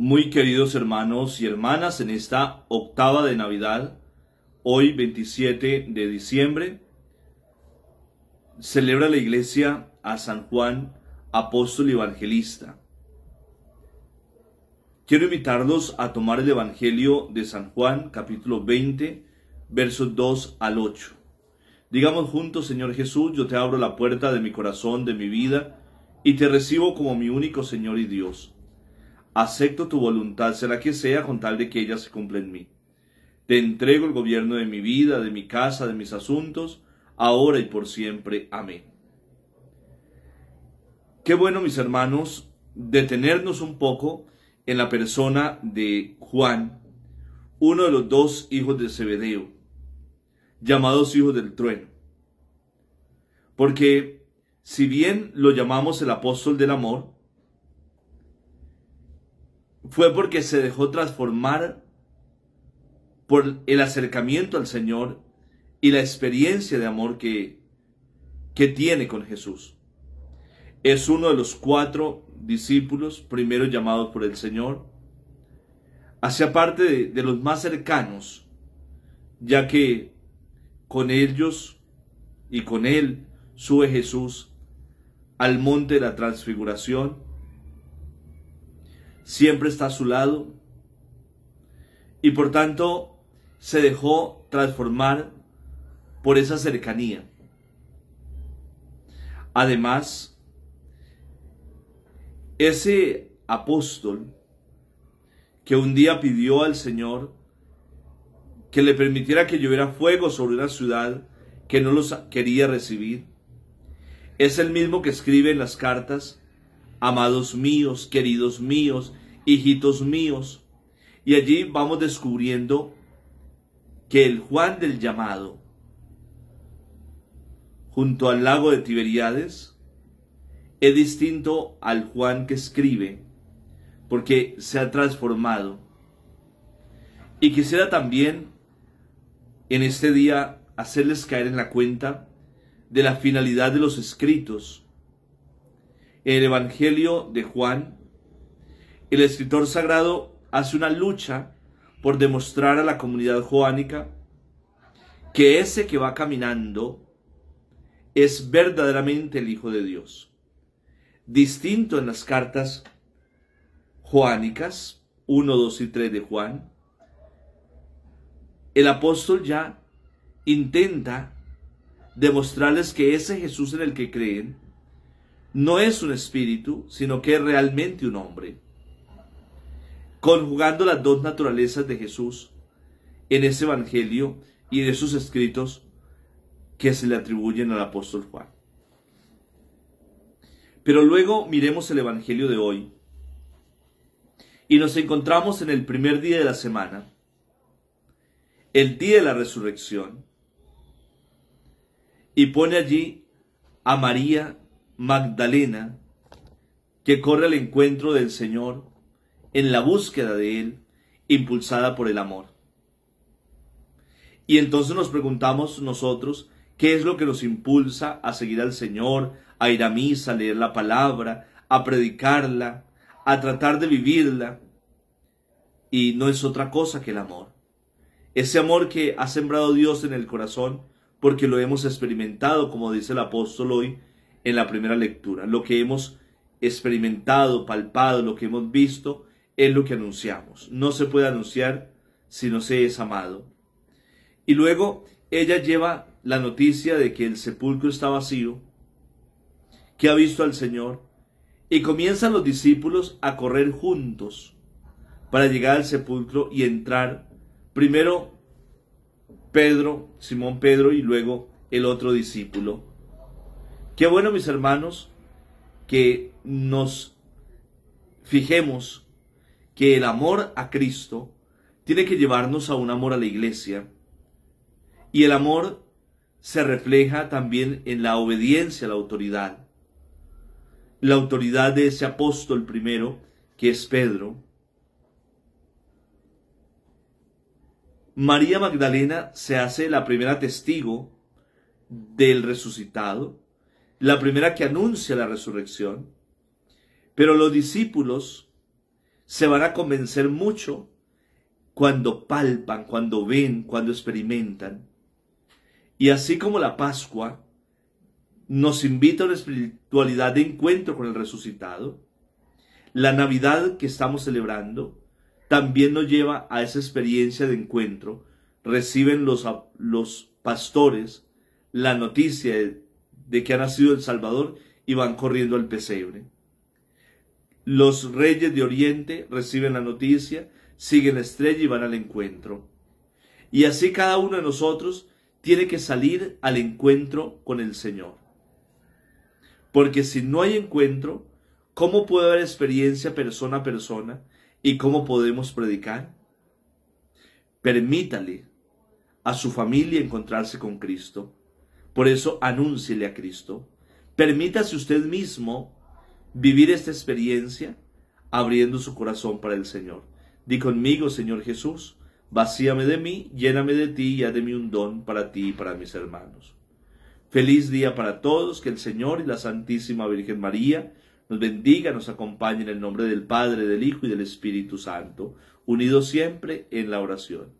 Muy queridos hermanos y hermanas, en esta octava de Navidad, hoy 27 de diciembre, celebra la iglesia a San Juan, apóstol y evangelista. Quiero invitarlos a tomar el Evangelio de San Juan, capítulo 20, versos 2 al 8. Digamos juntos, Señor Jesús, yo te abro la puerta de mi corazón, de mi vida, y te recibo como mi único Señor y Dios acepto tu voluntad, será que sea con tal de que ella se cumpla en mí. Te entrego el gobierno de mi vida, de mi casa, de mis asuntos, ahora y por siempre. Amén. Qué bueno, mis hermanos, detenernos un poco en la persona de Juan, uno de los dos hijos de Zebedeo, llamados hijos del trueno. Porque si bien lo llamamos el apóstol del amor, fue porque se dejó transformar por el acercamiento al Señor y la experiencia de amor que, que tiene con Jesús. Es uno de los cuatro discípulos primero llamados por el Señor. Hacia parte de, de los más cercanos, ya que con ellos y con él sube Jesús al monte de la transfiguración siempre está a su lado y por tanto se dejó transformar por esa cercanía. Además, ese apóstol que un día pidió al Señor que le permitiera que lloviera fuego sobre una ciudad que no los quería recibir, es el mismo que escribe en las cartas amados míos, queridos míos, hijitos míos. Y allí vamos descubriendo que el Juan del llamado, junto al lago de Tiberiades, es distinto al Juan que escribe, porque se ha transformado. Y quisiera también en este día hacerles caer en la cuenta de la finalidad de los escritos en el Evangelio de Juan, el escritor sagrado hace una lucha por demostrar a la comunidad joánica que ese que va caminando es verdaderamente el Hijo de Dios. Distinto en las cartas joánicas 1, 2 y 3 de Juan, el apóstol ya intenta demostrarles que ese Jesús en el que creen no es un espíritu, sino que es realmente un hombre. Conjugando las dos naturalezas de Jesús en ese Evangelio y de sus escritos que se le atribuyen al apóstol Juan. Pero luego miremos el Evangelio de hoy y nos encontramos en el primer día de la semana, el día de la resurrección, y pone allí a María Magdalena, que corre al encuentro del Señor en la búsqueda de Él, impulsada por el amor. Y entonces nos preguntamos nosotros, ¿qué es lo que nos impulsa a seguir al Señor, a ir a misa, a leer la palabra, a predicarla, a tratar de vivirla? Y no es otra cosa que el amor. Ese amor que ha sembrado Dios en el corazón, porque lo hemos experimentado, como dice el apóstol hoy, en la primera lectura. Lo que hemos experimentado, palpado, lo que hemos visto, es lo que anunciamos. No se puede anunciar si no se es amado. Y luego ella lleva la noticia de que el sepulcro está vacío, que ha visto al Señor, y comienzan los discípulos a correr juntos para llegar al sepulcro y entrar. Primero Pedro, Simón Pedro y luego el otro discípulo. Qué bueno, mis hermanos, que nos fijemos que el amor a Cristo tiene que llevarnos a un amor a la iglesia. Y el amor se refleja también en la obediencia a la autoridad. La autoridad de ese apóstol primero, que es Pedro. María Magdalena se hace la primera testigo del resucitado la primera que anuncia la resurrección, pero los discípulos se van a convencer mucho cuando palpan, cuando ven, cuando experimentan. Y así como la Pascua nos invita a una espiritualidad de encuentro con el resucitado, la Navidad que estamos celebrando también nos lleva a esa experiencia de encuentro. Reciben los, los pastores la noticia de, de que ha nacido el Salvador y van corriendo al pesebre. Los reyes de Oriente reciben la noticia, siguen la estrella y van al encuentro. Y así cada uno de nosotros tiene que salir al encuentro con el Señor. Porque si no hay encuentro, ¿cómo puede haber experiencia persona a persona y cómo podemos predicar? Permítale a su familia encontrarse con Cristo. Por eso anúnciele a Cristo. Permítase usted mismo vivir esta experiencia abriendo su corazón para el Señor. Di conmigo, Señor Jesús, vacíame de mí, lléname de ti y mí un don para ti y para mis hermanos. Feliz día para todos, que el Señor y la Santísima Virgen María nos bendiga, nos acompañe en el nombre del Padre, del Hijo y del Espíritu Santo, unidos siempre en la oración.